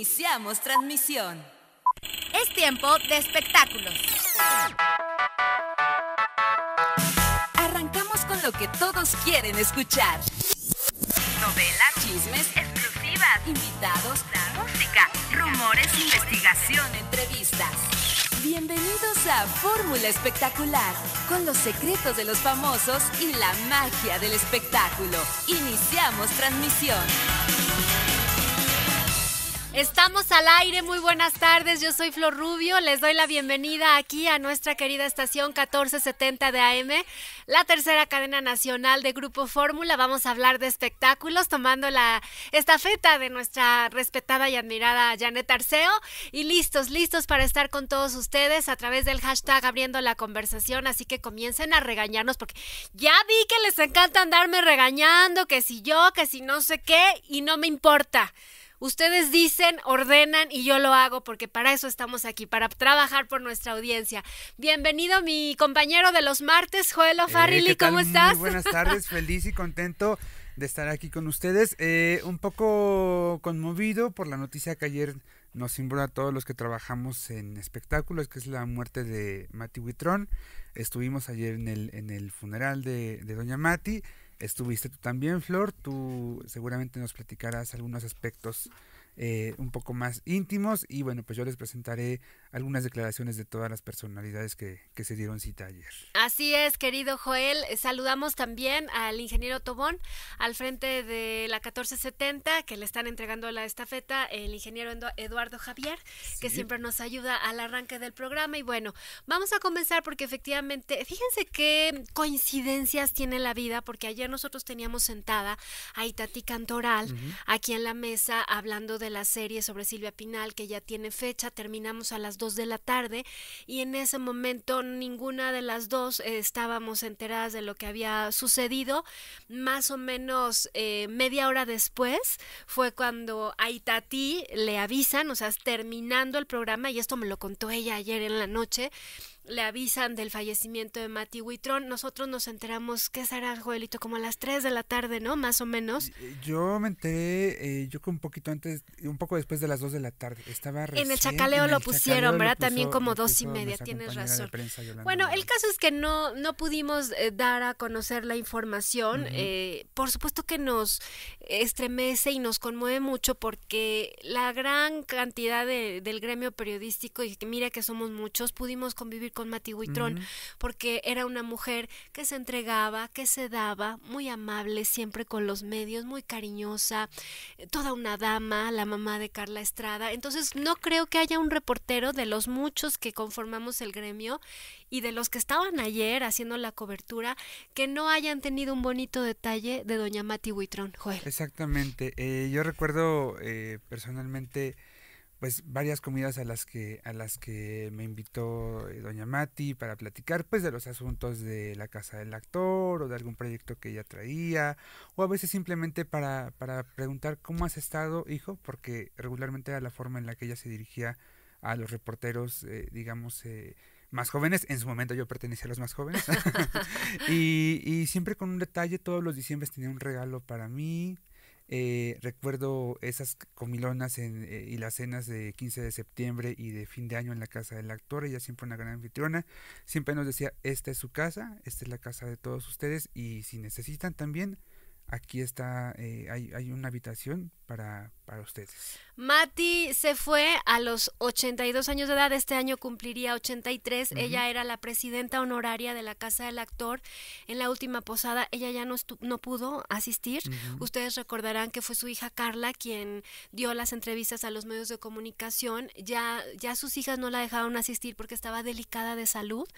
Iniciamos transmisión. Es tiempo de espectáculos. Arrancamos con lo que todos quieren escuchar. Novelas, chismes, exclusivas, invitados, música, rumores, investigación, entrevistas. Bienvenidos a Fórmula Espectacular, con los secretos de los famosos y la magia del espectáculo. Iniciamos transmisión. Estamos al aire, muy buenas tardes, yo soy Flor Rubio, les doy la bienvenida aquí a nuestra querida estación 1470 de AM, la tercera cadena nacional de Grupo Fórmula, vamos a hablar de espectáculos tomando la estafeta de nuestra respetada y admirada Janet Arceo y listos, listos para estar con todos ustedes a través del hashtag abriendo la conversación, así que comiencen a regañarnos porque ya vi que les encanta andarme regañando, que si yo, que si no sé qué y no me importa. Ustedes dicen, ordenan y yo lo hago porque para eso estamos aquí, para trabajar por nuestra audiencia. Bienvenido mi compañero de los martes, Joel O'Farrilly, eh, ¿cómo estás? Muy buenas tardes, feliz y contento de estar aquí con ustedes. Eh, un poco conmovido por la noticia que ayer nos simbró a todos los que trabajamos en espectáculos, que es la muerte de Mati Huitrón. Estuvimos ayer en el, en el funeral de, de Doña Mati estuviste tú también, Flor. Tú seguramente nos platicarás algunos aspectos eh, un poco más íntimos y bueno, pues yo les presentaré algunas declaraciones de todas las personalidades que, se dieron cita ayer. Así es, querido Joel, saludamos también al ingeniero Tobón al frente de la 1470 que le están entregando la estafeta, el ingeniero Eduardo Javier, que siempre nos ayuda al arranque del programa y bueno, vamos a comenzar porque efectivamente, fíjense qué coincidencias tiene la vida porque ayer nosotros teníamos sentada a Itati Cantoral aquí en la mesa hablando de la serie sobre Silvia Pinal, que ya tiene fecha, terminamos a las 2 de la tarde y en ese momento ninguna de las dos eh, estábamos enteradas de lo que había sucedido. Más o menos eh, media hora después fue cuando Aitati le avisan, o sea, terminando el programa, y esto me lo contó ella ayer en la noche, le avisan del fallecimiento de Mati Huitrón. Nosotros nos enteramos, que será, Joelito? Como a las 3 de la tarde, ¿no? Más o menos. Eh, yo me enteré, eh, yo creo un poquito antes, un poco después de las 2 de la tarde. Estaba En el chacaleo lo pusieron, ¿verdad? También como dos y media, tienes razón. bueno, el caso es que no, no pudimos eh, dar a conocer la información. por supuesto que nos estremece y nos conmueve mucho porque la gran cantidad del gremio periodístico, y mira que somos muchos, pudimos convivir con Mati Huitrón, porque era una mujer que se entregaba, que se daba, muy amable siempre con los medios, muy cariñosa, eh, toda una dama, la mamá de Carla Estrada. Entonces no creo que haya un reportero de los muchos que conformamos el gremio y de los que estaban ayer haciendo la cobertura que no hayan tenido un bonito detalle de doña Mati Huitrón, Exactamente. Eh, yo recuerdo eh, personalmente pues varias comidas a las que a las que me invitó eh, doña Mati para platicar pues de los asuntos de la casa del actor o de algún proyecto que ella traía o a veces simplemente para, para preguntar cómo has estado hijo porque regularmente era la forma en la que ella se dirigía a los reporteros eh, digamos eh, más jóvenes, en su momento yo pertenecía a los más jóvenes, y, y, siempre con un detalle, todos los diciembre tenía un regalo para mí, eh, recuerdo esas comilonas en, eh, y las cenas de 15 de septiembre y de fin de año en la casa del actor, ella siempre una gran anfitriona, siempre nos decía, esta es su casa, esta es la casa de todos ustedes y si necesitan también, aquí está, eh, hay, una habitación para, para ustedes. Mati se fue a los 82 años de edad, este año cumpliría 83, ella era la presidenta honoraria de la Casa del Actor, en la última posada ella ya no, no pudo asistir, ustedes recordarán que fue su hija Carla quien dio las entrevistas a los medios de comunicación, ya, ya sus hijas no la dejaron asistir porque estaba delicada de salud,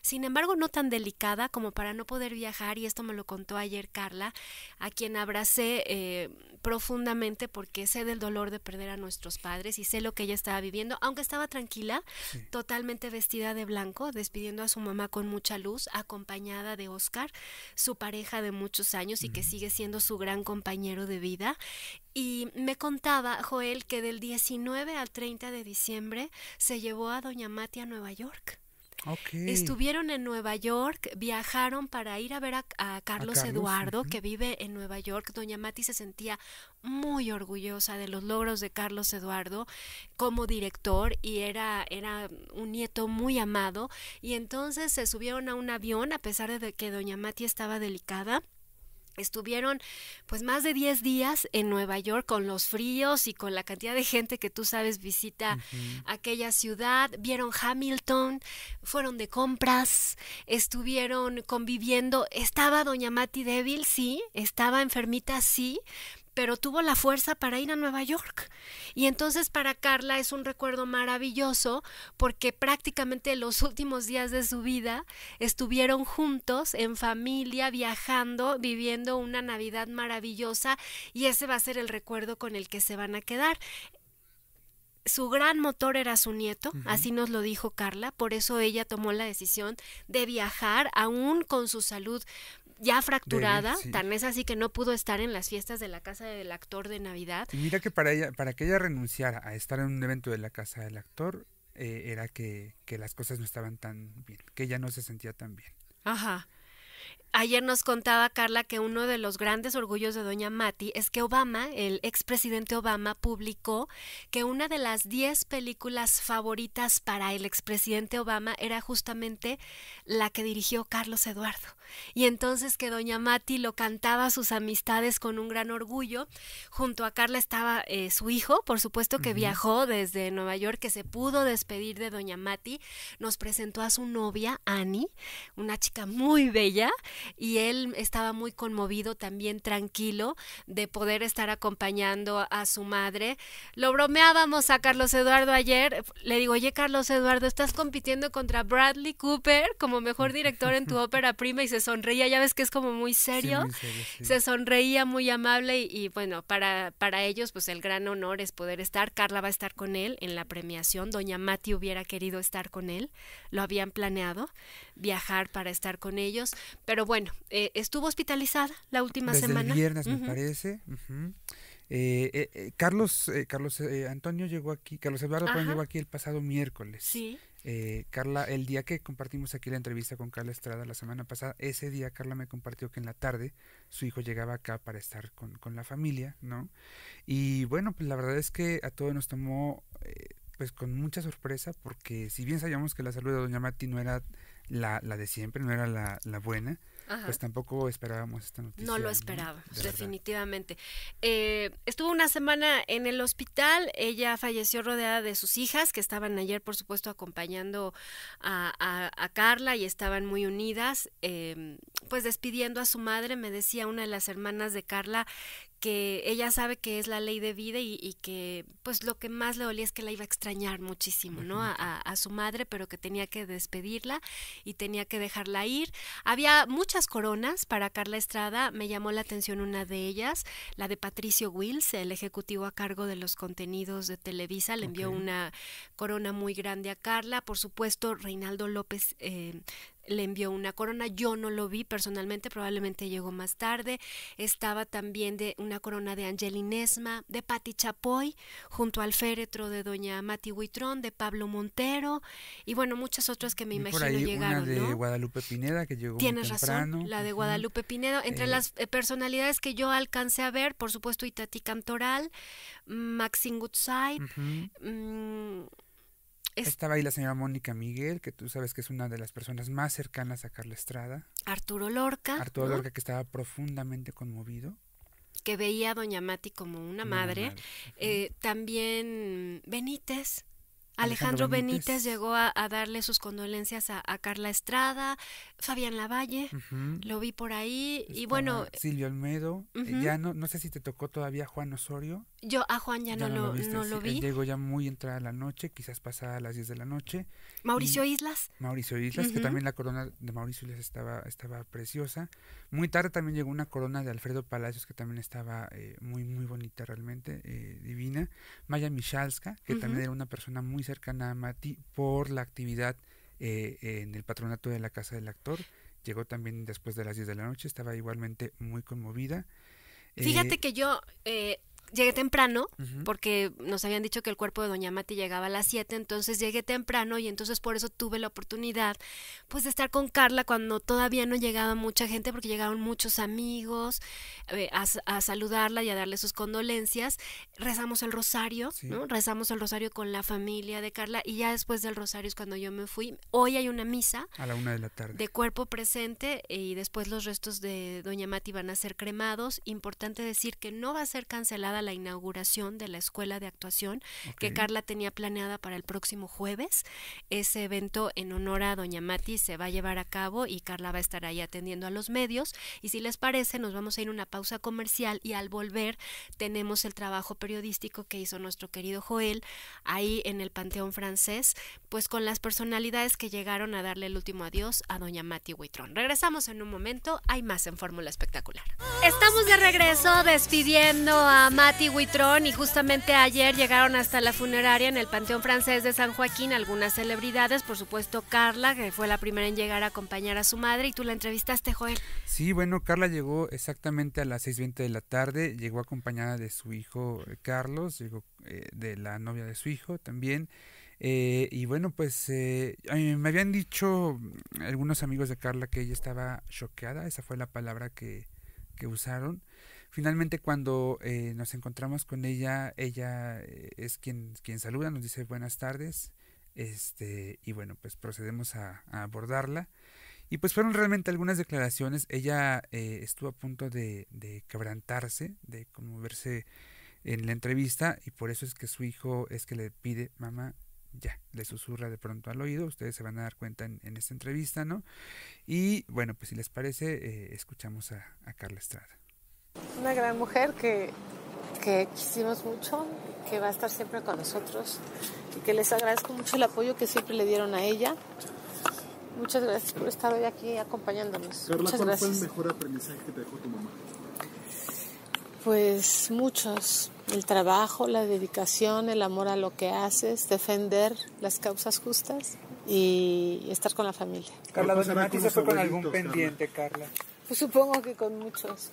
sin embargo no tan delicada como para no poder viajar y esto me lo contó ayer Carla, a quien abracé eh, profundamente porque sé del dolor de perder a nuestros padres y sé lo que ella estaba viviendo, aunque estaba tranquila, totalmente vestida de blanco, despidiendo a su mamá con mucha luz, acompañada de Oscar, su pareja de muchos años y que sigue siendo su gran compañero de vida. Y me contaba, Joel, que del 19 al 30 de diciembre se llevó a Doña Mati a Nueva York Estuvieron en Nueva York, viajaron para ir a ver a, Carlos, Eduardo, que vive en Nueva York. Doña Mati se sentía muy orgullosa de los logros de Carlos Eduardo como director y era, era un nieto muy amado. Y entonces se subieron a un avión, a pesar de que Doña Mati estaba delicada Estuvieron pues más de 10 días en Nueva York con los fríos y con la cantidad de gente que tú sabes visita aquella ciudad. Vieron Hamilton, fueron de compras, estuvieron conviviendo. Estaba doña Mati débil, sí, estaba enfermita, sí, pero tuvo la fuerza para ir a Nueva York. Y entonces para Carla es un recuerdo maravilloso porque prácticamente los últimos días de su vida estuvieron juntos, en familia, viajando, viviendo una Navidad maravillosa y ese va a ser el recuerdo con el que se van a quedar su gran motor era su nieto, así nos lo dijo Carla, por eso ella tomó la decisión de viajar aún con su salud ya fracturada, tan es así que no pudo estar en las fiestas de la Casa del Actor de Navidad. mira que para ella, para que ella renunciara a estar en un evento de la Casa del Actor, eh, era que, que las cosas no estaban tan bien, que ella no se sentía tan bien. Ajá. Ayer nos contaba Carla que uno de los grandes orgullos de Doña Mati es que Obama, el expresidente Obama, publicó que una de las 10 películas favoritas para el expresidente Obama era justamente la que dirigió Carlos Eduardo. Y entonces que Doña Mati lo cantaba a sus amistades con un gran orgullo. Junto a Carla estaba eh, su hijo, por supuesto que viajó desde Nueva York, que se pudo despedir de Doña Mati. Nos presentó a su novia, Annie, una chica muy bella y él estaba muy conmovido, también tranquilo, de poder estar acompañando a su madre. Lo bromeábamos a Carlos Eduardo ayer, le digo, oye Carlos Eduardo, estás compitiendo contra Bradley Cooper como mejor director en tu ópera prima y se sonreía, ya ves que es como muy serio, se sonreía muy amable y, bueno, para, para ellos pues el gran honor es poder estar, Carla va a estar con él en la premiación, doña Mati hubiera querido estar con él, lo habían planeado, viajar para estar con ellos, pero bueno, bueno, eh, estuvo hospitalizada la última semana. El viernes, me parece. Eh, eh, Carlos, Carlos Antonio llegó aquí, Carlos Eduardo llegó aquí el pasado miércoles. Sí. Carla, el día que compartimos aquí la entrevista con Carla Estrada la semana pasada, ese día Carla me compartió que en la tarde su hijo llegaba acá para estar con, la familia, ¿no? Y bueno, pues la verdad es que a todos nos tomó pues con mucha sorpresa porque si bien sabíamos que la salud de doña Mati no era la, de siempre, no era la, la buena, pues tampoco esperábamos esta noticia. No lo esperábamos, definitivamente. Eh, estuvo una semana en el hospital, ella falleció rodeada de sus hijas, que estaban ayer, por supuesto, acompañando a, a, Carla y estaban muy unidas, em, pues despidiendo a su madre, me decía una de las hermanas de Carla que ella sabe que es la ley de vida y, que pues lo que más le olía es que la iba a extrañar muchísimo, ¿no? A, su madre, pero que tenía que despedirla y tenía que dejarla ir. Había muchas coronas para Carla Estrada, me llamó la atención una de ellas, la de Patricio Wills, el ejecutivo a cargo de los contenidos de Televisa, le envió una corona muy grande a Carla, por supuesto Reinaldo López eh, le envió una corona. Yo no lo vi personalmente, probablemente llegó más tarde. Estaba también de una corona de Angelinesma, de Patti Chapoy, junto al féretro de doña Mati Huitrón, de Pablo Montero y bueno, muchas otras que me imagino por ahí llegaron. Una de Guadalupe Pineda que llegó Tienes razón, la de Guadalupe Pineda. Entre eh, las eh, personalidades que yo alcancé a ver, por supuesto, Itati Cantoral, Maxine Goodside, estaba ahí la señora Mónica Miguel, que tú sabes que es una de las personas más cercanas a Carla Estrada. Arturo Lorca. Arturo Lorca, que estaba profundamente conmovido. Que veía a Doña Mati como una, madre. Eh, también Benítez. Alejandro, Benítez. llegó a, darle sus condolencias a, Carla Estrada, Fabián Lavalle, lo vi por ahí, y bueno... Silvio Almedo, eh, ya no, no sé si te tocó todavía Juan Osorio. Yo a Juan ya, no, no, lo, vi. llegó ya muy entrada la noche, quizás pasada a las 10 de la noche. Mauricio Islas. Mauricio Islas, que también la corona de Mauricio Islas estaba, estaba preciosa. Muy tarde también llegó una corona de Alfredo Palacios, que también estaba eh, muy, muy bonita realmente, eh, divina. Maya Michalska, que también era una persona muy cercana a Mati por la actividad eh, en el patronato de la Casa del Actor. Llegó también después de las 10 de la noche, estaba igualmente muy conmovida. Fíjate que yo llegué temprano porque nos habían dicho que el cuerpo de Doña Mati llegaba a las 7, entonces llegué temprano y entonces por eso tuve la oportunidad pues de estar con Carla cuando todavía no llegaba mucha gente porque llegaron muchos amigos eh, a, saludarla y a darle sus condolencias. Rezamos el rosario, ¿no? Rezamos el rosario con la familia de Carla y ya después del rosario es cuando yo me fui. Hoy hay una misa. A la una de la tarde. De cuerpo presente eh, y después los restos de Doña Mati van a ser cremados. Importante decir que no va a ser cancelada la inauguración de la escuela de actuación que Carla tenía planeada para el próximo jueves. Ese evento en honor a Doña Mati se va a llevar a cabo y Carla va a estar ahí atendiendo a los medios. Y si les parece, nos vamos a ir a una pausa comercial y al volver tenemos el trabajo periodístico que hizo nuestro querido Joel ahí en el Panteón Francés, pues con las personalidades que llegaron a darle el último adiós a Doña Mati Huitrón. Regresamos en un momento, hay más en Fórmula Espectacular. Estamos de regreso despidiendo a Mati y justamente ayer llegaron hasta la funeraria en el Panteón Francés de San Joaquín algunas celebridades, por supuesto Carla, que fue la primera en llegar a acompañar a su madre y tú la entrevistaste, Joel. Sí, bueno, Carla llegó exactamente a las 6.20 de la tarde, llegó acompañada de su hijo eh, Carlos, eh, de la novia de su hijo también. Eh, y bueno, pues me habían dicho mm, algunos amigos de Carla que ella estaba choqueada, esa fue la palabra que, que usaron. Finalmente cuando eh, nos encontramos con ella, ella eh, es quien, quien saluda, nos dice buenas tardes, este, y bueno, pues procedemos a, abordarla. Y pues fueron realmente algunas declaraciones, ella eh, estuvo a punto de, quebrantarse, de conmoverse en la entrevista, y por eso es que su hijo es que le pide, mamá, ya, le susurra de pronto al oído, ustedes se van a dar cuenta en, esta entrevista, ¿no? Y bueno, pues si les parece, escuchamos a Carla Estrada. Una gran mujer que, quisimos mucho, que va a estar siempre con nosotros y que les agradezco mucho el apoyo que siempre le dieron a ella. Muchas gracias por estar hoy aquí acompañándonos. Carla, Muchas ¿cuál gracias. fue el mejor aprendizaje que te dejó tu mamá? Pues muchos. El trabajo, la dedicación, el amor a lo que haces, defender las causas justas y estar con la familia. Carla, pues, ¿dónde con algún pendiente, Carla? supongo que con muchos.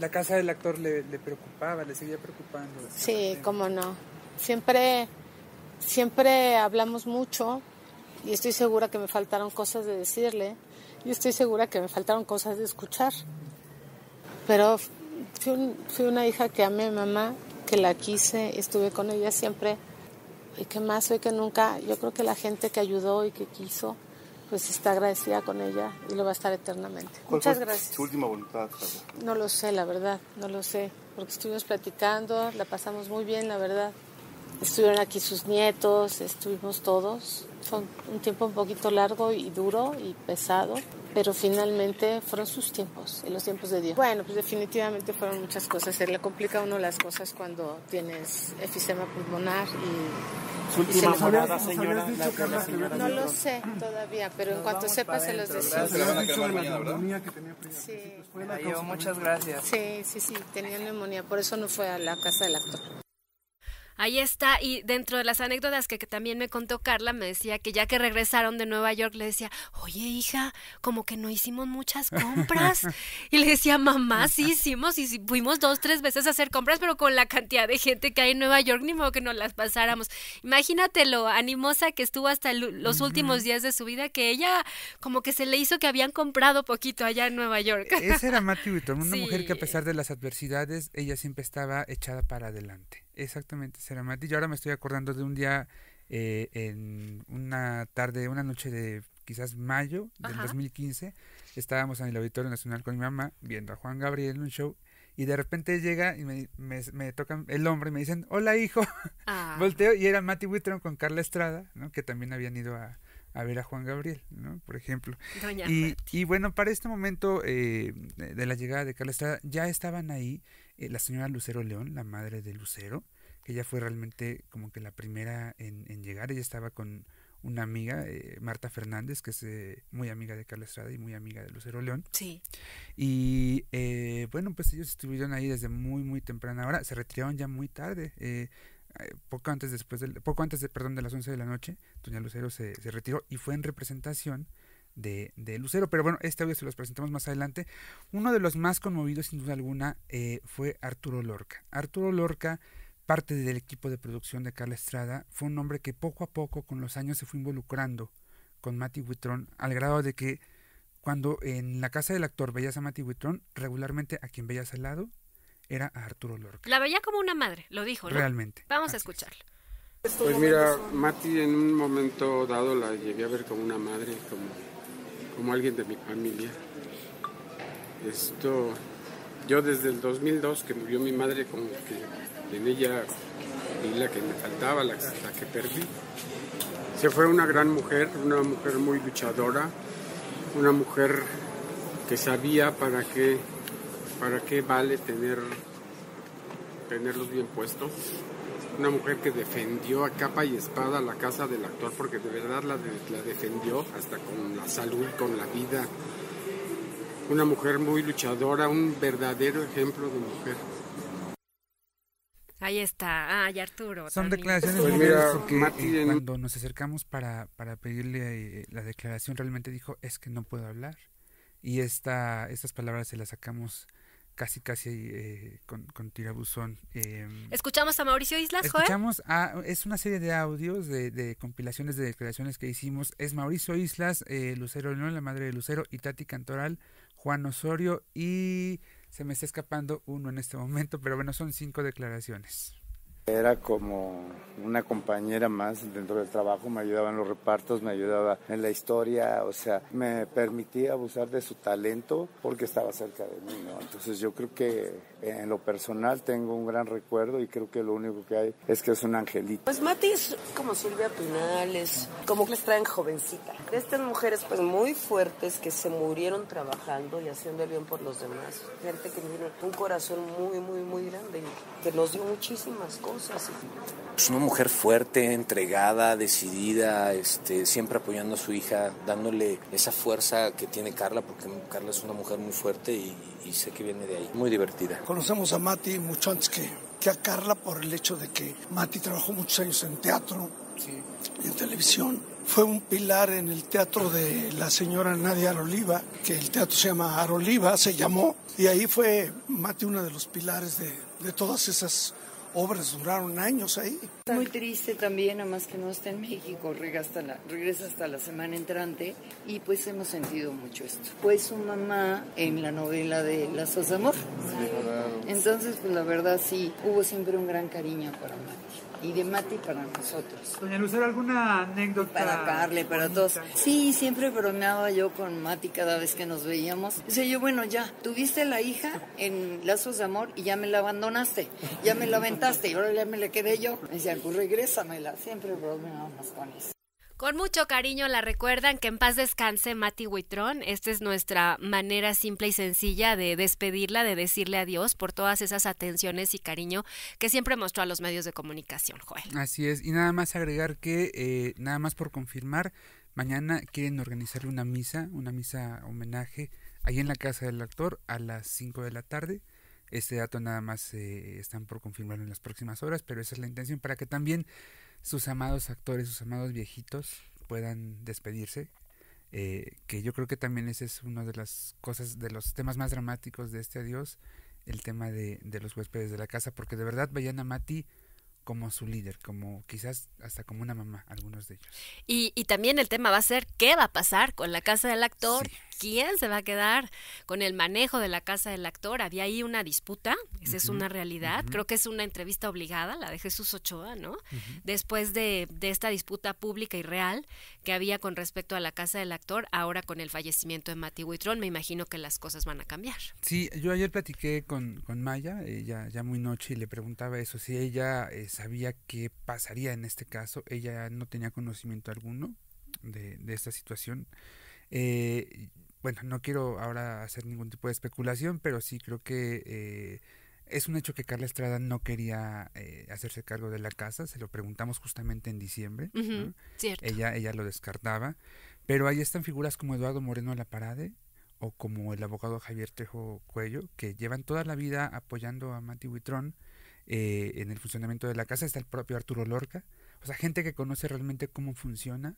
La casa del actor le, preocupaba, le seguía preocupando. Sí, cómo no. Siempre, siempre hablamos mucho y estoy segura que me faltaron cosas de decirle. Y estoy segura que me faltaron cosas de escuchar. Pero fui, una hija que amé a mi mamá, que la quise, estuve con ella siempre. Y que más hoy que nunca, yo creo que la gente que ayudó y que quiso, pues está agradecida con ella y lo va a estar eternamente. Muchas gracias. ¿Su última voluntad? No lo sé, la verdad, no lo sé, porque estuvimos platicando, la pasamos muy bien, la verdad. Estuvieron aquí sus nietos, estuvimos todos. Fue un tiempo un poquito largo y duro y pesado, pero finalmente fueron sus tiempos en los tiempos de Dios. Bueno, pues definitivamente fueron muchas cosas. Se le complica a uno las cosas cuando tienes efisema pulmonar y no lo sé todavía, pero en cuanto sepa se los decimos. Muchas gracias. Sí, sí, sí, tenía neumonía, por eso no fue a la casa del actor. Ahí está, y dentro de las anécdotas que, también me contó Carla, me decía que ya que regresaron de Nueva York, le decía, oye hija, como que no hicimos muchas compras. y le decía, mamá, sí hicimos, y fuimos dos, tres veces a hacer compras, pero con la cantidad de gente que hay en Nueva York, ni modo que no las pasáramos. Imagínate lo animosa que estuvo hasta los últimos días de su vida, que ella como que se le hizo que habían comprado poquito allá en Nueva York. Esa era Matthew una mujer que a pesar de las adversidades, ella siempre estaba echada para adelante. Exactamente, Mati Yo ahora me estoy acordando de un día eh, en una tarde, una noche de quizás mayo del 2015. Estábamos en el Auditorio Nacional con mi mamá viendo a Juan Gabriel en un show y de repente llega y me, tocan el hombre y me dicen, hola hijo. Ah. Volteo y era Mati Whitron con Carla Estrada, ¿no? que también habían ido a, ver a Juan Gabriel, ¿no? por ejemplo. Y, y, bueno, para este momento eh, de la llegada de Carla Estrada ya estaban ahí eh, la señora Lucero León, la madre de Lucero, que ella fue realmente como que la primera en, llegar. Ella estaba con una amiga, eh, Marta Fernández, que es eh, muy amiga de Carlos Estrada y muy amiga de Lucero León. Sí. Y bueno, pues ellos estuvieron ahí desde muy, muy temprana hora. Se retiraron ya muy tarde. poco antes después poco antes de perdón de las 11 de la noche doña Lucero se, se retiró y fue en representación de, Lucero. Pero bueno, este audio se los presentamos más adelante. Uno de los más conmovidos, sin duda alguna, eh, fue Arturo Lorca. Arturo Lorca, parte del equipo de producción de Carla Estrada, fue un hombre que poco a poco, con los años, se fue involucrando con Mati Huitrón, al grado de que cuando en la casa del actor veías a Mati Huitrón, regularmente a quien veías al lado era Arturo Lorca. La veía como una madre, lo dijo, Realmente. Vamos a escucharlo. Pues mira, Mati en un momento dado la llegué a ver como una madre, como como alguien de mi familia. Esto, yo desde el 2002 que murió mi madre, como que en ella vi la que me faltaba, la, que perdí. Se fue una gran mujer, una mujer muy luchadora, una mujer que sabía para qué, para qué vale tener, tenerlos bien puestos una mujer que defendió a capa y espada la casa del actor, porque de verdad la, la defendió hasta con la salud, con la vida. Una mujer muy luchadora, un verdadero ejemplo de mujer. Ahí está. Ay, Arturo. Son declaraciones pues eh, cuando nos acercamos para, para pedirle eh, la declaración, realmente dijo, es que no puedo hablar. Y esta, estas palabras se las sacamos casi, casi eh, con, tirabuzón. Em. ¿Escuchamos a Mauricio Islas, Escuchamos a, es una serie de audios, de, compilaciones de declaraciones que hicimos. Es Mauricio Islas, eh, Lucero León, la madre de Lucero, y Tati Cantoral, Juan Osorio, y se me está escapando uno en este momento, pero bueno, son cinco declaraciones. Era como una compañera más dentro del trabajo, me ayudaba en los repartos, me ayudaba en la historia, o sea, me permitía abusar de su talento porque estaba cerca de mí, ¿no? Entonces yo creo que eh, en lo personal tengo un gran recuerdo y creo que lo único que hay es que es un angelito. Pues Mati es como Silvia Pinales, como que les traen jovencita. Estas mujeres pues muy fuertes que se murieron trabajando y haciendo el bien por los demás. Gente que tiene un corazón muy, muy, muy grande y que nos dio muchísimas cosas. Es una mujer fuerte, entregada, decidida, este, siempre apoyando a su hija, dándole esa fuerza que tiene Carla, porque Carla es una mujer muy fuerte y, sé que viene de ahí. Muy divertida. Conocemos a Mati mucho antes que, que a Carla por el hecho de que Mati trabajó muchos años en teatro y en televisión fue un pilar en el teatro de la señora Nadia Aroliva, que el teatro se llama Aroliva, se llamó, y ahí fue Mati uno de los pilares de, de todas esas obras duraron años ahí. Muy triste también, además que no está en México, regresa hasta, la, regresa hasta la semana entrante y pues hemos sentido mucho esto. Pues su mamá en la novela de Lazos de Amor. Entonces, pues la verdad sí, hubo siempre un gran cariño para mamá y de Mati para nosotros. Doña Lucero, ¿alguna anécdota? Para Carle, para todos. Sí, siempre bromeaba yo con Mati cada vez que nos veíamos. Dice yo, bueno, ya, tuviste la hija en Lazos de Amor y ya me la abandonaste, ya me la aventaste y ahora ya me la quedé yo. Me decía, pues regrésamela, siempre bromeábamos con eso. Con mucho cariño la recuerdan que en paz descanse Mati Huitrón. Esta es nuestra manera simple y sencilla de despedirla, de decirle adiós por todas esas atenciones y cariño que siempre mostró a los medios de comunicación, Joel. Así es, y nada más agregar que, eh, nada más por confirmar, mañana quieren organizarle una misa, una misa homenaje, ahí en la casa del actor a las 5 de la tarde. Este dato nada más eh, están por confirmar en las próximas horas, pero esa es la intención para que también sus amados actores, sus amados viejitos puedan despedirse. Eh, que yo creo que también ese es uno de las cosas, de los temas más dramáticos de este adiós, el tema de, de los huéspedes de la casa, porque de verdad Bayana Mati como su líder, como quizás hasta como una mamá, algunos de ellos. Y, y también el tema va a ser qué va a pasar con la casa del actor, quién se va a quedar con el manejo de la casa del actor. Había ahí una disputa, esa es una realidad. Creo que es una entrevista obligada, la de Jesús Ochoa, ¿no? Después de, esta disputa pública y real que había con respecto a la casa del actor, ahora con el fallecimiento de Mati Huitrón, me imagino que las cosas van a cambiar. Sí, yo ayer platiqué con, con Maya, ya, ya muy noche, y le preguntaba eso, si ella... Es sabía qué pasaría en este caso. Ella no tenía conocimiento alguno de, esta situación. Eh, bueno, no quiero ahora hacer ningún tipo de especulación, pero sí creo que eh, es un hecho que Carla Estrada no quería eh, hacerse cargo de la casa. Se lo preguntamos justamente en diciembre. Ella, ella lo descartaba. Pero ahí están figuras como Eduardo Moreno La Parade o como el abogado Javier Trejo Cuello, que llevan toda la vida apoyando a Mati Huitrón eh, en el funcionamiento de la casa, está el propio Arturo Lorca, o sea, gente que conoce realmente cómo funciona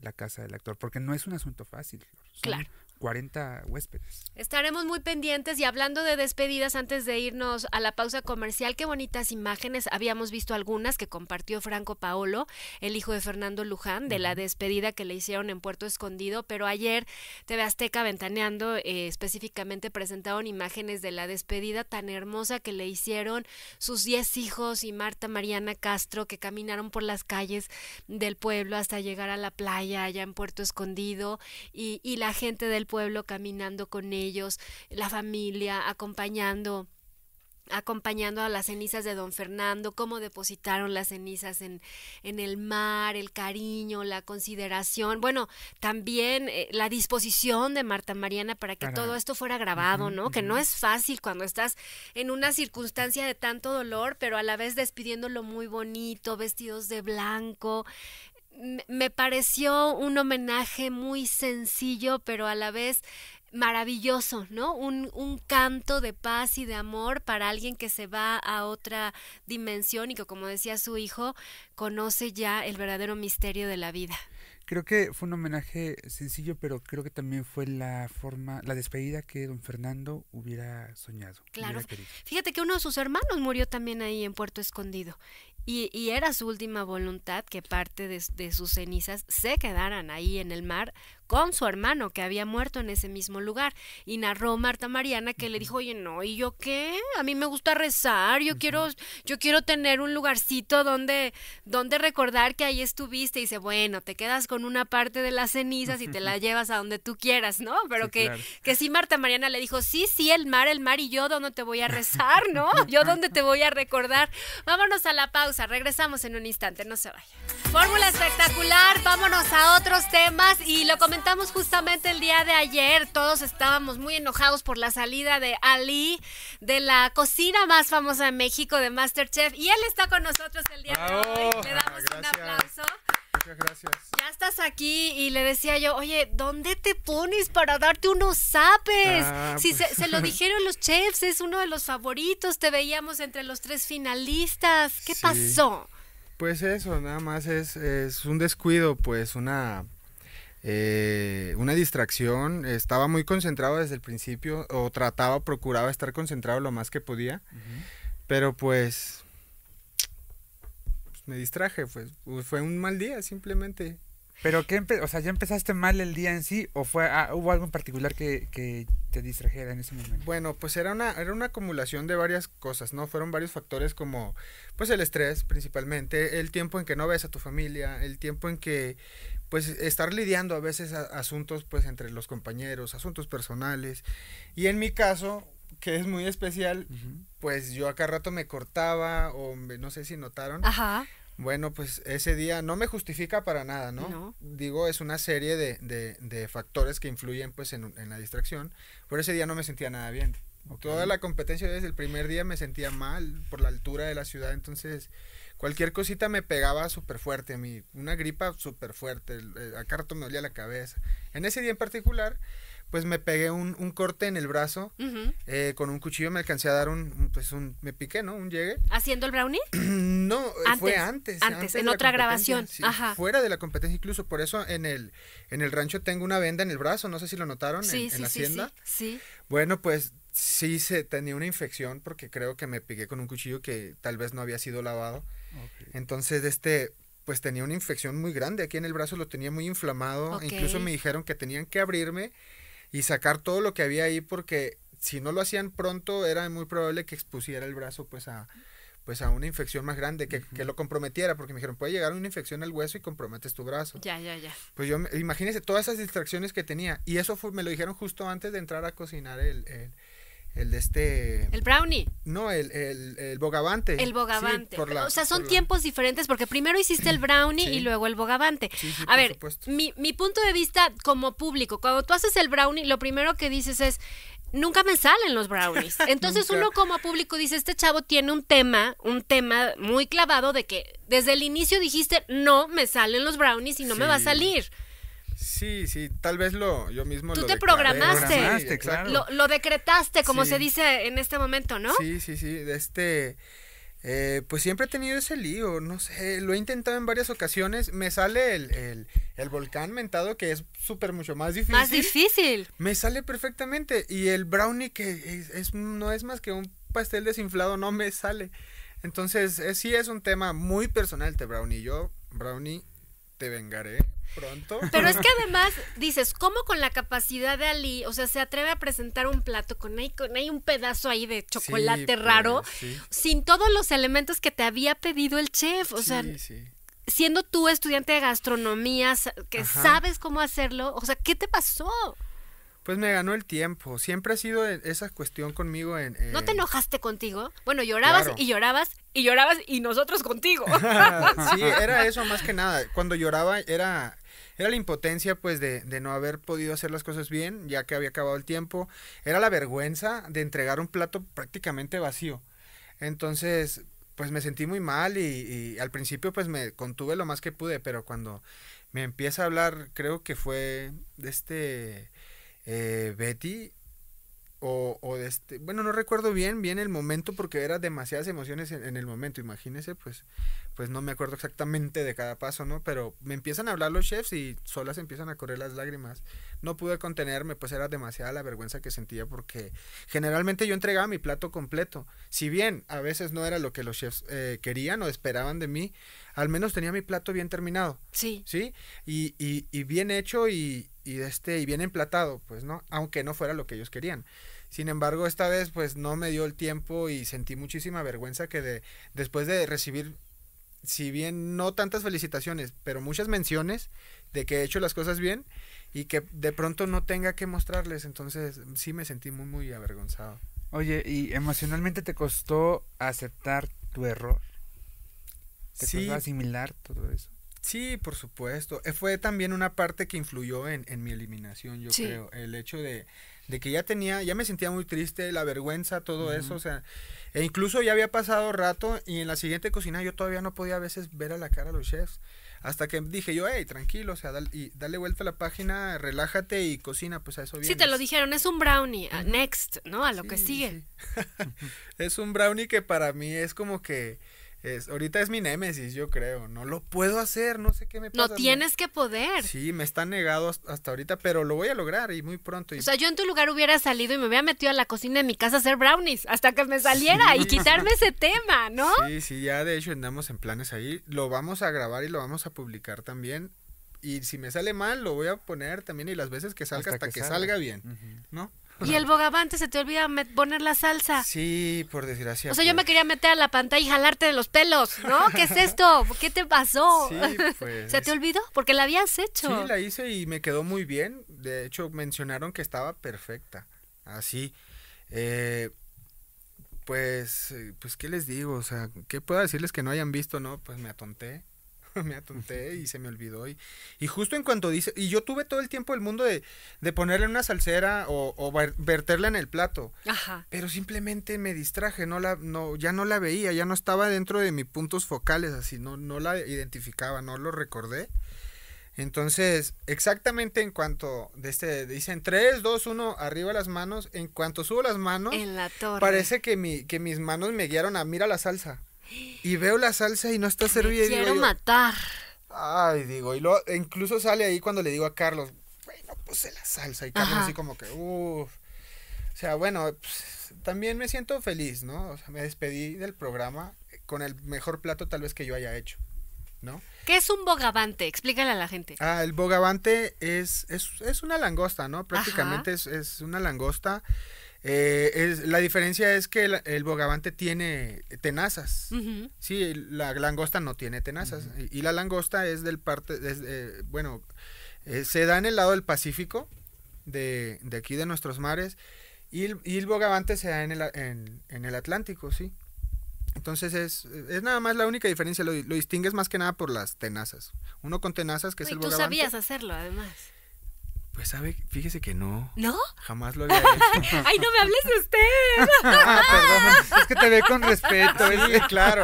la casa del actor, porque no es un asunto fácil, claro. 40 huéspedes. Estaremos muy pendientes y hablando de despedidas antes de irnos a la pausa comercial, qué bonitas imágenes. Habíamos visto algunas que compartió Franco Paolo, el hijo de Fernando Luján, de la despedida que le hicieron en Puerto Escondido, pero ayer TV Azteca Ventaneando eh, específicamente presentaron imágenes de la despedida tan hermosa que le hicieron sus 10 hijos y Marta Mariana Castro que caminaron por las calles del pueblo hasta llegar a la playa allá en Puerto Escondido, y, la gente del pueblo caminando con ellos, la familia acompañando acompañando a las cenizas de don Fernando, cómo depositaron las cenizas en, el mar, el cariño, la consideración, bueno, también eh, la disposición de Marta Mariana para que todo esto fuera grabado, ¿no? Que no es fácil cuando estás en una circunstancia de tanto dolor, pero a la vez despidiéndolo muy bonito, vestidos de blanco, me pareció un homenaje muy sencillo, pero a la vez maravilloso, ¿no? Un, canto de paz y de amor para alguien que se va a otra dimensión y que, como decía su hijo, conoce ya el verdadero misterio de la vida. Creo que fue un homenaje sencillo, pero creo que también fue la forma, la despedida que don Fernando hubiera soñado. Claro. Fíjate que uno de sus hermanos murió también ahí en Puerto Escondido y, era su última voluntad que parte de, sus cenizas se quedaran ahí en el mar con su hermano que había muerto en ese mismo lugar. Y narró Marta Mariana que le dijo, oye, no, ¿y yo qué? A mí me gusta rezar, yo quiero, yo quiero tener un lugarcito donde, donde recordar que ahí estuviste. Y dice, bueno, te quedas con una parte de las cenizas y te la llevas a donde tú quieras, ¿no? Pero que, que sí, Marta Mariana le dijo, sí, sí, el mar, el mar, y yo ¿dónde te voy a rezar, ¿no? Yo dónde te voy a recordar. Vámonos a la pausa, regresamos en un instante, no se vaya. Fórmula espectacular, vámonos a otros temas y lo comentamos justamente el día de ayer, todos estábamos muy enojados por la salida de Ali de la cocina más famosa de México, de Masterchef, y él está con nosotros el día de hoy. Le damos ah, un aplauso. gracias. Ya estás aquí y le decía yo, oye, ¿dónde te pones para darte unos zapes? Ah, si pues. se, lo dijeron los chefs, es uno de los favoritos, te veíamos entre los tres finalistas. ¿Qué pasó? Pues eso, nada más es, es un descuido, pues una eh, una distracción, estaba muy concentrado desde el principio o trataba, procuraba estar concentrado lo más que podía, pero pues, pues, me distraje, pues, fue un mal día simplemente. Pero qué o sea, ¿ya empezaste mal el día en sí o fue ah, hubo algo en particular que, te distrajera en ese momento? Bueno, pues era una era una acumulación de varias cosas, ¿no? Fueron varios factores como pues el estrés principalmente, el tiempo en que no ves a tu familia, el tiempo en que pues estar lidiando a veces asuntos pues entre los compañeros, asuntos personales. Y en mi caso, que es muy especial, pues yo acá rato me cortaba o no sé si notaron. Ajá. Bueno, pues ese día no me justifica para nada, ¿no? Digo, es una serie de, factores que influyen pues en, la distracción, pero ese día no me sentía nada bien. Toda la competencia desde el primer día me sentía mal por la altura de la ciudad, entonces cualquier cosita me pegaba súper fuerte a mí, una gripa súper fuerte, eh, a carto me dolía la cabeza. En ese día en particular pues me pegué un, un corte en el brazo. Eh, con un cuchillo me alcancé a dar un, pues un, me piqué, ¿no? Un llegue. ¿Haciendo el brownie? no, eh, fue antes. Antes, en otra grabación. Ajá. Fuera de la competencia incluso, por eso en el, en el rancho tengo una venda en el brazo, no sé si lo notaron en, la hacienda. sí. Bueno, pues sí se tenía una infección porque creo que me piqué con un cuchillo que tal vez no había sido lavado. Entonces, este, pues tenía una infección muy grande aquí en el brazo, lo tenía muy inflamado. Incluso me dijeron que tenían que abrirme y sacar todo lo que había ahí porque si no lo hacían pronto era muy probable que expusiera el brazo pues a pues a una infección más grande que, que lo comprometiera porque me dijeron puede llegar una infección al hueso y comprometes tu brazo ya ya ya pues yo imagínense todas esas distracciones que tenía y eso me lo dijeron justo antes de entrar a cocinar el el de este... El brownie. No, el, el, el bogavante. El bogavante. o sea, son tiempos diferentes porque primero hiciste el brownie y luego el bogavante. a ver, mi, mi punto de vista como público, cuando tú haces el brownie, lo primero que dices es nunca me salen los brownies. Entonces uno como público dice, este chavo tiene un tema, un tema muy clavado de que desde el inicio dijiste, no me salen los brownies y no me va a salir. Sí, sí, tal vez lo yo mismo Tú lo te programaste, lo, decretaste, como se dice en este momento, ¿no? Sí, sí, sí, este... Eh, pues siempre he tenido ese lío, no sé, lo he intentado en varias ocasiones, me sale el, el, volcán mentado que es súper mucho más difícil. Más difícil. Me sale perfectamente y el brownie que es, no es más que un pastel desinflado, no me sale. Entonces, eh, sí es un tema muy personal, te este brownie. Yo, brownie, te vengaré pronto. Pero es que además dices, ¿cómo con la capacidad de Ali? O sea, se atreve a presentar un plato con ahí, un pedazo ahí de chocolate pues, raro, sin todos los elementos que te había pedido el chef. O sea, siendo tú estudiante de gastronomía, que sabes cómo hacerlo, o sea, ¿qué te pasó? Pues me ganó el tiempo. Siempre ha sido e-, esa cuestión conmigo en... ¿No te enojaste contigo? Bueno, llorabas y llorabas y llorabas y nosotros contigo. sí, era eso más que nada. Cuando lloraba era era la impotencia pues de, no haber podido hacer las cosas bien ya que había acabado el tiempo, era la vergüenza de entregar un plato prácticamente vacío. Entonces, pues me sentí muy mal y, al principio pues me contuve lo más que pude, pero cuando me empieza a hablar, creo que fue de este eh, Betty, o, o de este, bueno, no recuerdo bien, bien el momento porque eran demasiadas emociones en, el momento, imagínese, pues, pues no me acuerdo exactamente de cada paso, ¿no? Pero me empiezan a hablar los chefs y solas empiezan a correr las lágrimas no pude contenerme, pues era demasiada la vergüenza que sentía porque generalmente yo entregaba mi plato completo. Si bien a veces no era lo que los chefs eh, querían o esperaban de mí, al menos tenía mi plato bien terminado. Sí. Sí, y, y, bien hecho y, y, este, y bien emplatado, pues no, aunque no fuera lo que ellos querían. Sin embargo, esta vez pues no me dio el tiempo y sentí muchísima vergüenza que de, después de recibir si bien no tantas felicitaciones, pero muchas menciones de que he hecho las cosas bien y que de pronto no tenga que mostrarles. Entonces sí me sentí muy, muy avergonzado. Oye, ¿y emocionalmente te costó aceptar tu error? ¿Te costó asimilar todo eso? Sí, por supuesto. Eh, fue también una parte que influyó en, mi eliminación, yo creo. El hecho de de que ya tenía, ya me sentía muy triste, la vergüenza, todo eso, o sea, e incluso ya había pasado rato y en la siguiente cocina yo todavía no podía a veces ver a la cara a los chefs, hasta que dije yo, hey, tranquilo, o sea, dale, y dale vuelta a la página, relájate y cocina, pues a eso viene. Sí, te lo dijeron, es un brownie, ah, next, ¿no? A lo que sigue. es un brownie que para mí es como que es, ahorita es mi némesis, yo creo. No lo puedo hacer, no sé qué me pasa. No tienes que poder. Sí, me está negado hasta ahorita, pero lo voy a lograr y muy pronto. O sea, yo en tu lugar hubiera salido y me hubiera metido a la cocina de mi casa a hacer brownies hasta que me saliera y quitarme ese tema, ¿no? Sí, sí, ya de hecho andamos en planes ahí. Lo vamos a grabar y lo vamos a publicar también. Y si me sale mal, lo voy a poner también y las veces que salga hasta, que, salga bien, ¿no? Y el bogavante se te olvida poner la salsa. Sí, por desgracia. O sea, yo pues. me quería meter a la pantalla y jalarte de los pelos, ¿no? ¿Qué es esto? ¿Qué te pasó? Pues. ¿Se te olvidó? Porque la habías hecho. Sí, la hice y me quedó muy bien. De hecho, mencionaron que estaba perfecta. Así. Eh, pues, eh, pues, ¿qué les digo? O sea, ¿qué puedo decirles que no hayan visto, no? Pues me atonté. me atonté y se me olvidó. Y, y, justo en cuanto dice, y yo tuve todo el tiempo el mundo de, de ponerle una salsera o, verterla en el plato. Ajá. Pero simplemente me distraje, no la, no, ya no la veía, ya no estaba dentro de mis puntos focales, así, no, no la identificaba, no lo recordé. Entonces, exactamente en cuanto de este, dicen 3, 2, 1, arriba las manos, en cuanto subo las manos, en la torre. parece que, mi, que mis manos me guiaron a mira la salsa. Y veo la salsa y no está servida. quiero matar. Ay, digo, y lo, e incluso sale ahí cuando le digo a Carlos, bueno, puse la salsa. Y Carlos así como que, uff. O sea, bueno, pues, también me siento feliz, ¿no? O sea, me despedí del programa con el mejor plato tal vez que yo haya hecho, ¿no? ¿Qué es un bogavante? Explícale a la gente. Ah, el bogavante es, es, una langosta, ¿no? Prácticamente es, es, una langosta eh, es, la diferencia es que el, bogavante tiene tenazas. Sí, la langosta no tiene tenazas. y, la langosta es del parte, es, bueno, eh, se da en el lado del Pacífico, de, de aquí de nuestros mares, y el, bogavante se da en el, en, el Atlántico, sí. Entonces es, es, nada más la única diferencia, lo, distingues más que nada por las tenazas. Uno con tenazas, que es el Tú sabías hacerlo, además. Pues sabe, fíjese que no. ¿No? Jamás lo había hecho. Ay, no me hables de usted. ah, perdón. Es que te ve con respeto. es, claro.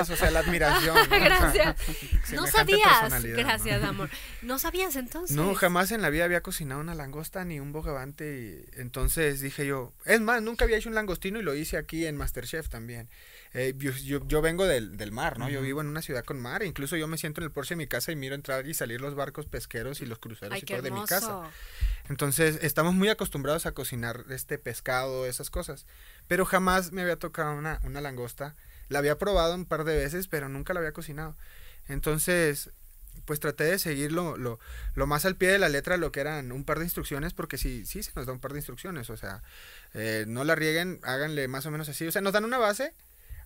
o sea, la admiración. Gracias. no sabías. Gracias, amor. ¿No sabías entonces? No, jamás en la vida había cocinado una langosta ni un bogavante. entonces dije yo, es más, nunca había hecho un langostino y lo hice aquí en Masterchef también. Eh, yo, vengo del, mar, ¿no? Yo vivo en una ciudad con mar, incluso yo me siento en el porche de mi casa y miro entrar y salir los barcos pesqueros y los cruceros y de mi casa. Entonces, estamos muy acostumbrados a cocinar este pescado, esas cosas, pero jamás me había tocado una, langosta. La había probado un par de veces, pero nunca la había cocinado. Entonces, pues traté de seguir lo, más al pie de la letra lo que eran un par de instrucciones, porque sí, sí se nos da un par de instrucciones, o sea, eh, no la rieguen, háganle más o menos así, o sea, nos dan una base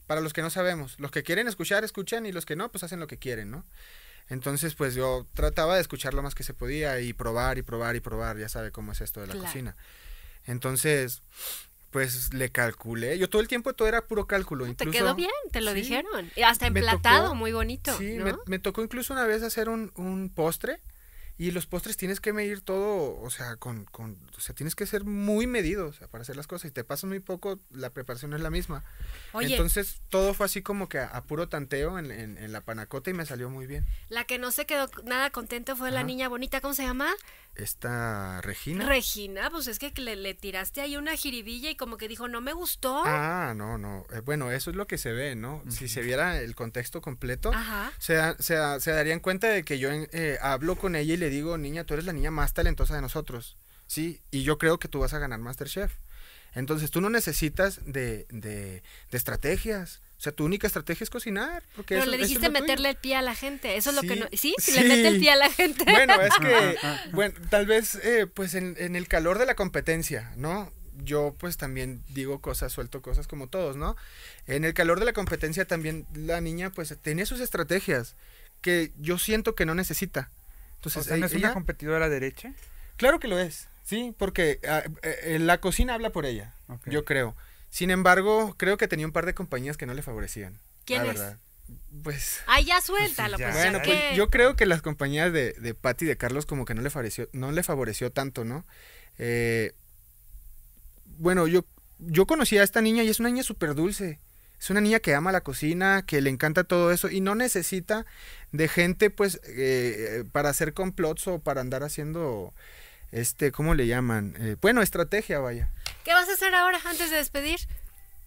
para los que no sabemos. Los que quieren escuchar, escuchan y los que no, pues hacen lo que quieren, ¿no? Entonces, pues yo trataba de escuchar lo más que se podía y probar y probar y probar, ya sabe cómo es esto de la cocina. Entonces, pues le calculé. Yo todo el tiempo todo era puro cálculo. te quedó bien, te lo dijeron. Hasta emplatado, muy bonito. Sí, me, tocó incluso una vez hacer un postre y los postres tienes que medir todo, o sea, con, con, o sea, tienes que ser muy medido, para hacer las cosas. Y te pasa muy poco, la preparación es la misma. Entonces, todo fue así como que a, puro tanteo en, en, la panacota y me salió muy bien. La que no se quedó nada contenta fue la niña bonita, ¿cómo se llama? Esta Regina. Regina, pues es que le, tiraste ahí una jiribilla y como que dijo, no me gustó. Ah, no, no. Eh, bueno, eso es lo que se ve, ¿no? Si se viera el contexto completo, Se, se, se, darían cuenta de que yo eh, hablo con ella y le digo, niña, tú eres la niña más talentosa de nosotros, ¿sí? Y yo creo que tú vas a ganar Masterchef. Entonces tú no necesitas de, de, estrategias. O sea, tu única estrategia es cocinar. Porque Pero le dijiste meterle el pie a la gente. Eso es lo que no. ¿sí? ¿Sí? le mete el pie a la gente. Bueno, es que. bueno, tal vez, eh, pues en, en el calor de la competencia, ¿no? yo pues también digo cosas, suelto cosas como todos, ¿no? En el calor de la competencia también la niña pues tenía sus estrategias que yo siento que no necesita. Entonces, o sea, ¿no es una competidora derecha? Claro que lo es, sí, porque ah, eh, eh, la cocina habla por ella, yo creo. Sin embargo, creo que tenía un par de compañías que no le favorecían. ¿Quién la Verdad. Pues. Ay, ah, ya suéltalo, pues. pues bueno, pues yo creo que las compañías de, de Patty y de Carlos como que no le favoreció, no le favoreció tanto, ¿no? Eh, bueno, yo, yo conocí a esta niña y es una niña súper dulce. Es una niña que ama la cocina, que le encanta todo eso y no necesita de gente pues eh, para hacer complots o para andar haciendo, este, ¿cómo le llaman? Eh, bueno, estrategia, vaya. ¿Qué vas a hacer ahora antes de despedir?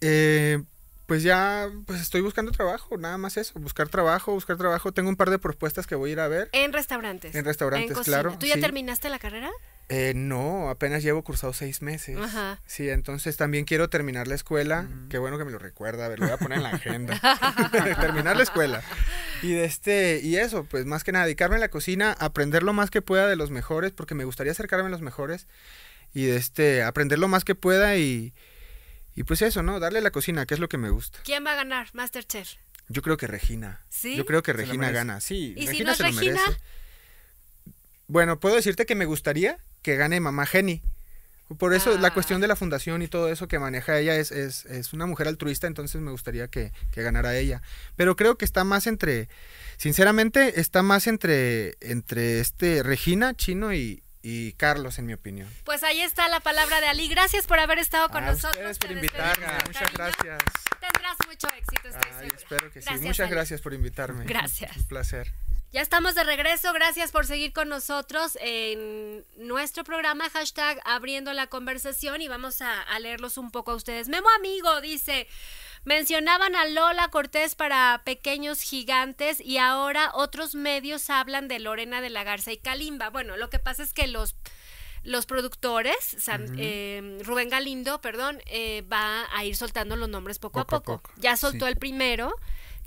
Eh, pues ya, pues estoy buscando trabajo, nada más eso, buscar trabajo, buscar trabajo. Tengo un par de propuestas que voy a ir a ver. En restaurantes. En restaurantes, claro. ¿Tú ya terminaste la carrera? Eh, no, apenas llevo cursado seis meses. Ajá. Sí, entonces también quiero terminar la escuela. Mm. Qué bueno que me lo recuerda, a ver, lo voy a poner en la agenda. terminar la escuela. Y de este, y eso, pues más que nada, dedicarme a la cocina, aprender lo más que pueda de los mejores, porque me gustaría acercarme a los mejores. Y de este, aprender lo más que pueda y, y pues eso, ¿no? Darle a la cocina, que es lo que me gusta. ¿Quién va a ganar, Masterchef? Yo creo que Regina. ¿Sí? Yo creo que Regina gana, sí. ¿Y Regina si no es Regina? Bueno, puedo decirte que me gustaría que gane mamá Jenny. Por eso la ah. cuestión de la fundación y todo eso que maneja ella es, es, una mujer altruista, entonces me gustaría que, que, ganara ella. Pero creo que está más entre, sinceramente, está más entre, entre este Regina, Chino y, y Carlos, en mi opinión. Pues ahí está la palabra de Ali. Gracias por haber estado con ah, nosotros. Gracias por Muchas gracias. Tendrás mucho éxito, Espero que sí. Muchas gracias por invitarme. Gracias. Un placer. Ya estamos de regreso. Gracias por seguir con nosotros en nuestro programa hashtag abriendo la conversación y vamos a leerlos un poco a ustedes. Memo Amigo dice... Mencionaban a Lola Cortés para Pequeños Gigantes y ahora otros medios hablan de Lorena de la Garza y Kalimba. Bueno, lo que pasa es que los, los productores, eh, Rubén Galindo, perdón, eh, va a ir soltando los nombres poco, a poco. Ya soltó el primero,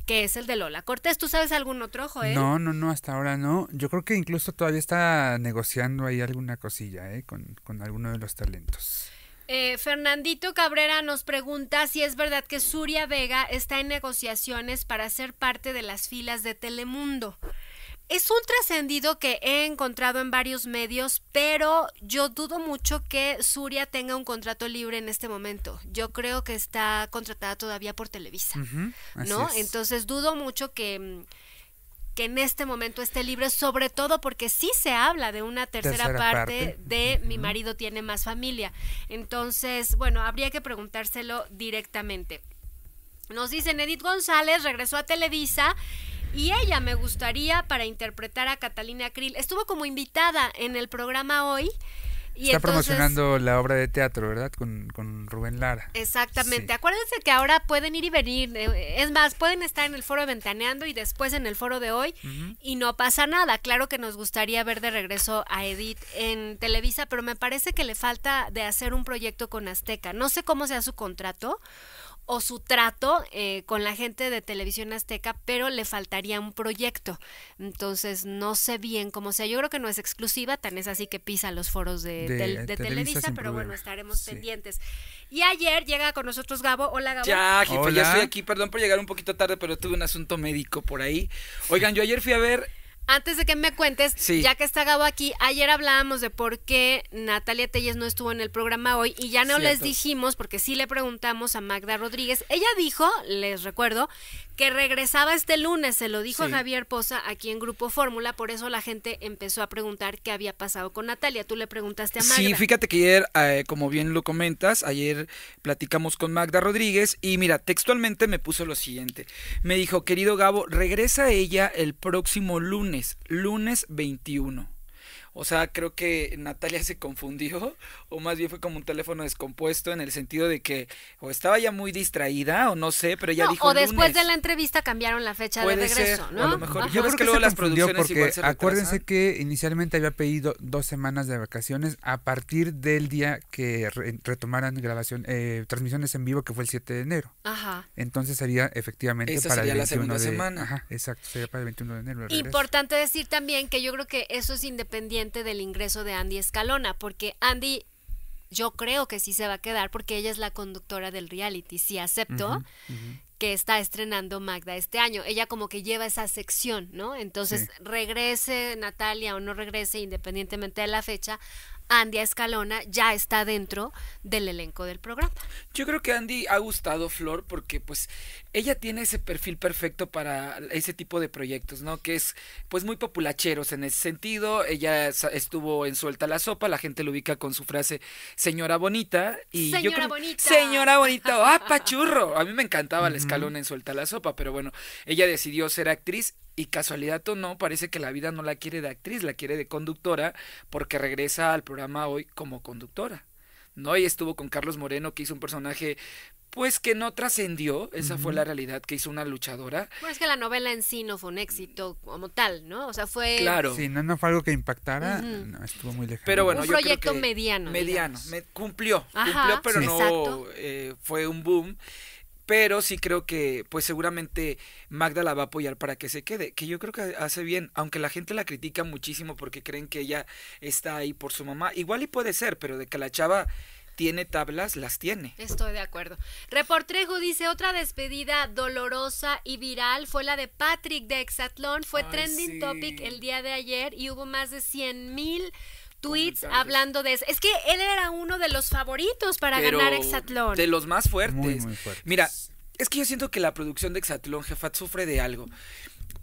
que es el de Lola Cortés. ¿Tú sabes algún otro, Joel? No, no, no, hasta ahora no. Yo creo que incluso todavía está negociando ahí alguna cosilla, eh, Con, con alguno de los talentos. Eh, Fernandito Cabrera nos pregunta si es verdad que Suria Vega está en negociaciones para ser parte de las filas de Telemundo. Es un trascendido que he encontrado en varios medios, pero yo dudo mucho que Suria tenga un contrato libre en este momento. Yo creo que está contratada todavía por Televisa, ¿no? Entonces dudo mucho que mm, que en este momento esté libre, sobre todo porque sí se habla de una tercera, parte, de Mi marido tiene más familia. Entonces, bueno, habría que preguntárselo directamente. Nos dicen, Edith González regresó a Televisa y ella me gustaría para interpretar a Catalina Krill. Estuvo como invitada en el programa hoy Está promocionando la obra de teatro, ¿verdad? Con, con Rubén Lara. Exactamente. Acuérdense que ahora pueden ir y venir. Eh, es más, pueden estar en el foro de Ventaneando y después en el foro de hoy y no pasa nada. Claro que nos gustaría ver de regreso a Edith en Televisa, pero me parece que le falta de hacer un proyecto con Azteca. No sé cómo sea su contrato o su trato eh, con la gente de Televisión Azteca, pero le faltaría un proyecto. Entonces, no sé bien cómo sea. Yo creo que no es exclusiva, tan es así que pisa los foros de, de, Televisa, pero bueno, estaremos pendientes. Y ayer llega con nosotros Gabo. Hola, Gabo. Ya, ya estoy aquí. Perdón por llegar un poquito tarde, pero tuve un asunto médico por ahí. Oigan, yo ayer fui a ver antes de que me cuentes, ya que está Gabo aquí, ayer hablábamos de por qué Natalia Telles no estuvo en el programa hoy y ya no les dijimos, porque sí le preguntamos a Magda Rodríguez. Ella dijo, les recuerdo, que regresaba este lunes, se lo dijo Javier Poza aquí en Grupo Fórmula, por eso la gente empezó a preguntar qué había pasado con Natalia. Tú le preguntaste a Magda. Sí, fíjate que ayer, eh, como bien lo comentas, ayer platicamos con Magda Rodríguez y mira, textualmente me puso lo siguiente. Me dijo, querido Gabo, regresa ella el próximo lunes, lunes 21. O sea, creo que Natalia se confundió, o más bien fue como un teléfono descompuesto en el sentido de que o estaba ya muy distraída, o no sé, pero ya dijo. O después de la entrevista cambiaron la fecha de regreso, ¿no? Yo creo que, luego las producciones porque Acuérdense que inicialmente había pedido dos semanas de vacaciones a partir del día que retomaran grabación, eh, transmisiones en vivo, que fue el 7 de enero. Ajá. Entonces sería efectivamente para el la segunda semana. Ajá, exacto, sería para el 21 de enero. Importante decir también que yo creo que eso es independiente del ingreso de Andy Escalona, porque Andy yo creo que sí se va a quedar porque ella es la conductora del reality, sí acepto, que está estrenando Magda este año. Ella como que lleva esa sección, ¿no? Entonces, regrese Natalia o no regrese, independientemente de la fecha, Andy Escalona ya está dentro del elenco del programa. Yo creo que Andy ha gustado Flor porque pues ella tiene ese perfil perfecto para ese tipo de proyectos, ¿no? Que es pues muy populacheros en ese sentido. Ella estuvo en Suelta la Sopa, la gente lo ubica con su frase Señora Bonita. Y señora yo Bonita. Señora Bonita, ¡ah, pachurro! A mí me encantaba la escalón en Suelta la Sopa, pero bueno, ella decidió ser actriz y casualidad o no, parece que la vida no la quiere de actriz, la quiere de conductora, porque regresa al programa hoy como conductora. ¿no? Y estuvo con Carlos Moreno, que hizo un personaje pues que no trascendió, esa fue la realidad que hizo una luchadora. Pues es que la novela en sí no fue un éxito como tal, ¿no? O sea, fue... Claro. Sí, no, fue algo que impactara, estuvo muy lejano. Pero bueno, un proyecto mediano. Mediano, cumplió, cumplió, pero no eh, fue un boom. Pero sí creo que, pues seguramente Magda la va a apoyar para que se quede, que yo creo que hace bien, aunque la gente la critica muchísimo porque creen que ella está ahí por su mamá. Igual y puede ser, pero de que la chava tiene tablas, las tiene. Estoy de acuerdo. Reportrejo dice, otra despedida dolorosa y viral fue la de Patrick de Exatlón. Fue trending topic el día de ayer y hubo más de 100 mil tweets hablando de eso. Es que él era uno de los favoritos para ganar Exatlón. De los más fuertes. Mira, es que yo siento que la producción de Exatlón, Jefat sufre de algo.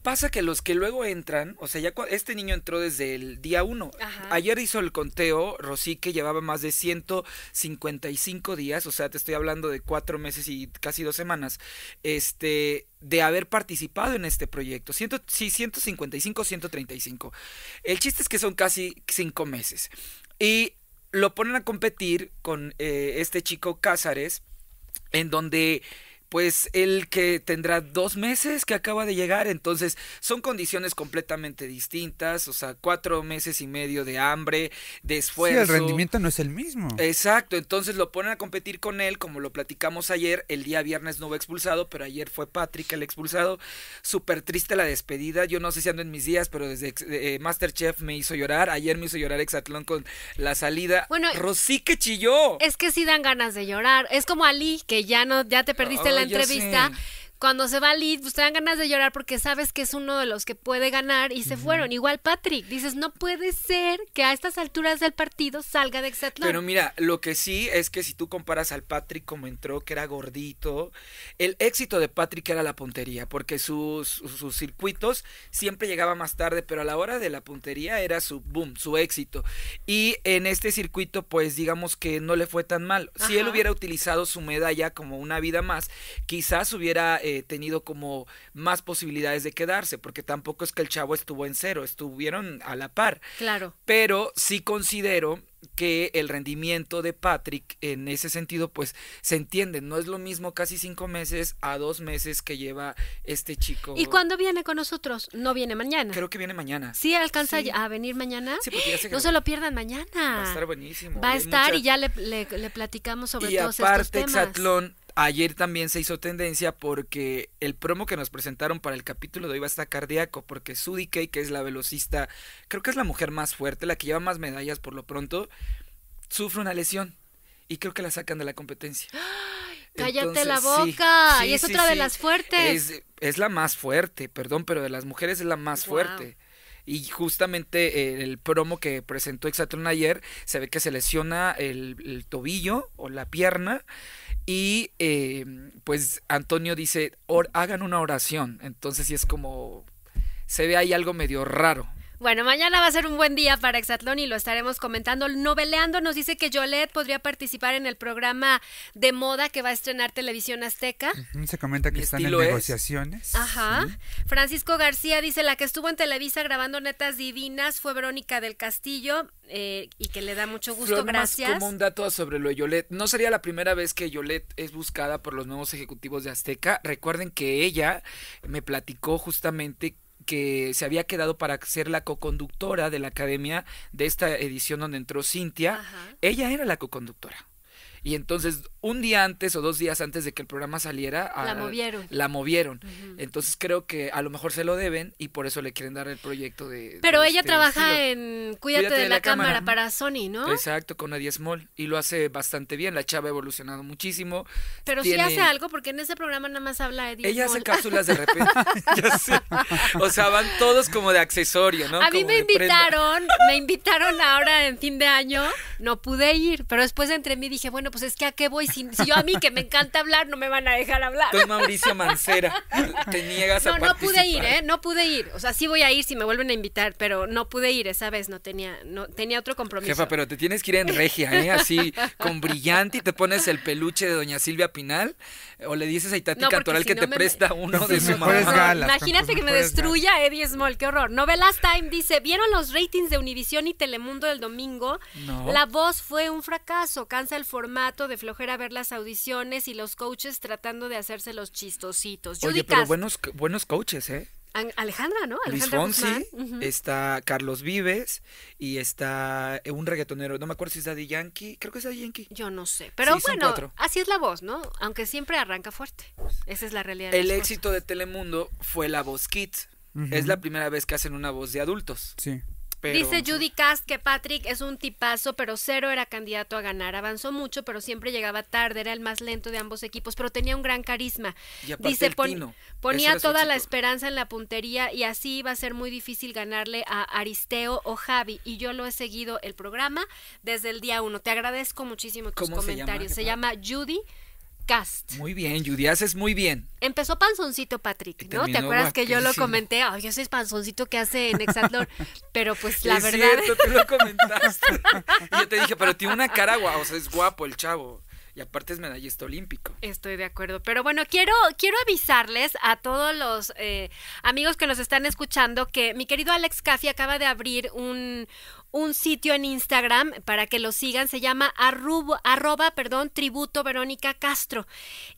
Pasa que los que luego entran, o sea, ya este niño entró desde el día 1. Ayer hizo el conteo, Rosy, que llevaba más de 155 días, o sea, te estoy hablando de cuatro meses y casi dos semanas, este, de haber participado en este proyecto. Ciento, sí, 155, 135. El chiste es que son casi cinco meses. Y lo ponen a competir con eh, este chico Cázares, en donde pues el que tendrá dos meses que acaba de llegar, entonces son condiciones completamente distintas, o sea, cuatro meses y medio de hambre, de esfuerzo. Sí, el rendimiento no es el mismo. Exacto, entonces lo ponen a competir con él, como lo platicamos ayer, el día viernes no fue expulsado, pero ayer fue Patrick el expulsado, súper triste la despedida, yo no sé si ando en mis días, pero desde eh, Masterchef me hizo llorar, ayer me hizo llorar Exatlón con la salida. Bueno, Rosy que chilló. Es que sí dan ganas de llorar, es como Ali, que ya no, ya te perdiste la entrevista cuando se va Lead, pues te dan ganas de llorar porque sabes que es uno de los que puede ganar y se fueron. Igual Patrick, dices, no puede ser que a estas alturas del partido salga de Exatlón. Pero mira, lo que sí es que si tú comparas al Patrick como entró, que era gordito, el éxito de Patrick era la puntería, porque sus, circuitos siempre llegaba más tarde, pero a la hora de la puntería era su boom, su éxito. Y en este circuito, pues digamos que no le fue tan mal. Si él hubiera utilizado su medalla como una vida más, quizás hubiera tenido como más posibilidades de quedarse, porque tampoco es que el chavo estuvo en cero, estuvieron a la par. Claro. Pero sí considero que el rendimiento de Patrick en ese sentido pues se entiende, no es lo mismo casi cinco meses a dos meses que lleva este chico. ¿Y cuándo viene con nosotros? No viene mañana. Creo que viene mañana. ¿Sí alcanza a venir mañana? No se lo pierdan mañana. Va a estar buenísimo. Va a estar y ya le, le, platicamos sobre y todos Ayer también se hizo tendencia porque el promo que nos presentaron para el capítulo de hoy va a estar cardíaco, porque Sudi K, que es la velocista, creo que es la mujer más fuerte, la que lleva más medallas por lo pronto, sufre una lesión y creo que la sacan de la competencia. Cállate la boca. y es otra de las fuertes. Es, la más fuerte, perdón, pero de las mujeres es la más fuerte. Y justamente eh, el promo que presentó Exatron ayer, se ve que se lesiona el, tobillo o la pierna. Y eh, pues Antonio dice, hagan una oración. Entonces sí es como, se ve ahí algo medio raro. Bueno, mañana va a ser un buen día para Exatlón y lo estaremos comentando. Noveleando nos dice que Yolette podría participar en el programa de moda que va a estrenar Televisión Azteca. se comenta que están en negociaciones. Ajá. Francisco García dice, la que estuvo en Televisa grabando netas divinas fue Verónica del Castillo eh, y que le da mucho gusto. gracias. como un dato sobre lo de Yolette, no sería la primera vez que Yolette es buscada por los nuevos ejecutivos de Azteca. Recuerden que ella me platicó justamente que se había quedado para ser la coconductora de la academia de esta edición donde entró Cintia. Ella era la coconductora. Y entonces, un día antes o dos días antes de que el programa saliera, la ah, movieron. La movieron. Entonces, creo que a lo mejor se lo deben y por eso le quieren dar el proyecto de. Pero ella este trabaja en Cuídate, de, la, cámara, para Sony, ¿no? Exacto, con Nadia Small. Y lo hace bastante bien. La chava ha evolucionado muchísimo. Pero sí hace algo, porque en ese programa nada más habla Eddie Ella hace cápsulas de repente. ya sé. O sea, van todos como de accesorio, ¿no? A mí me invitaron, me invitaron ahora en fin de año. No pude ir, pero después entre mí dije, bueno, pues es que a qué voy si, yo a mí que me encanta hablar no me van a dejar hablar. Tú Mauricio Mancera, te niegas no, a No, no pude ir, ¿eh? No pude ir. O sea, sí voy a ir si me vuelven a invitar, pero no pude ir esa vez, no tenía no tenía otro compromiso. Jefa, pero te tienes que ir en regia, ¿eh? Así con brillante y te pones el peluche de doña Silvia Pinal o le dices a Itati Cantoral que te presta uno de su mamá. Galas, Imagínate que me destruya Eddie Small, qué horror. Novelas Time dice, ¿vieron los ratings de Univisión y Telemundo el domingo? No. La voz fue un fracaso, cansa el formato de flojera ver las audiciones y los coaches tratando de hacerse los chistositos. Oye, pero buenos, buenos coaches, ¿eh? Alejandra, ¿no? Luis está Carlos Vives y está eh, un reggaetonero, no me acuerdo si es Daddy Yankee, creo que es Daddy Yankee. Yo no sé, pero bueno, así es la voz, ¿no? Aunque siempre arranca fuerte. Esa es la realidad. El éxito de Telemundo fue la voz Kids. Es la primera vez que hacen una voz de adultos. Sí. Dice Judy Cast que Patrick es un tipazo, pero cero era candidato a ganar. Avanzó mucho, pero siempre llegaba tarde. Era el más lento de ambos equipos, pero tenía un gran carisma. Dice, ponía toda la esperanza en la puntería y así iba a ser muy difícil ganarle a Aristeo o Javi. Y yo lo he seguido el programa desde el día uno. Te agradezco muchísimo tus comentarios. Se llama, se llama Judy muy bien, Judy, haces muy bien. Empezó Panzoncito, Patrick, ¿no? ¿Te acuerdas que yo lo comenté? Ay, yo ese Panzoncito que hace en Exatlor. pero pues la es Cierto, tú lo comentaste. y yo te dije, pero tiene una cara guau, o sea, es guapo el chavo y aparte es medallista olímpico. Estoy de acuerdo, pero bueno, quiero, quiero avisarles a todos los eh, amigos que nos están escuchando que mi querido Alex Caffi acaba de abrir un, un sitio en Instagram para que lo sigan, se llama arroba, perdón, tributo Verónica Castro.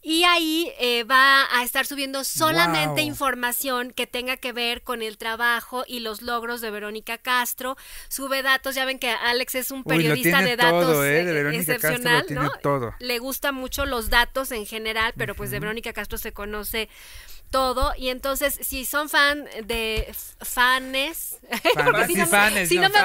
Y ahí eh, va a estar subiendo solamente información que tenga que ver con el trabajo y los logros de Verónica Castro. Sube datos, ya ven que Alex es un periodista de datos eh, eh, excepcional, ¿no? Todo. Le gusta mucho los datos en general, pero pues de Verónica Castro se conoce todo. Y entonces, si son fan de fanes, si no, me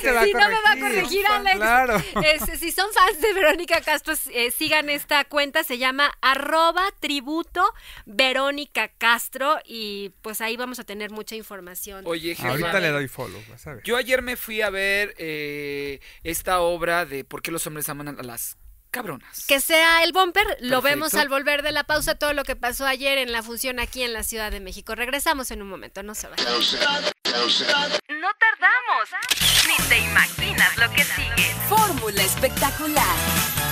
si no me va a corregir, Alex. Claro. Este, si son fans de Verónica Castro, eh, sigan esta cuenta, se llama arroba tributo Verónica Castro y pues ahí vamos a tener mucha información. Oye, Ahorita le doy follow, Yo ayer me fui a ver eh, esta obra de ¿Por qué los hombres aman a las cabronas. Que sea el bumper, lo vemos al volver de la pausa, todo lo que pasó ayer en la función aquí en la Ciudad de México. Regresamos en un momento, no se va no tardamos. ¿eh? Ni te imaginas lo que sigue. Fórmula espectacular.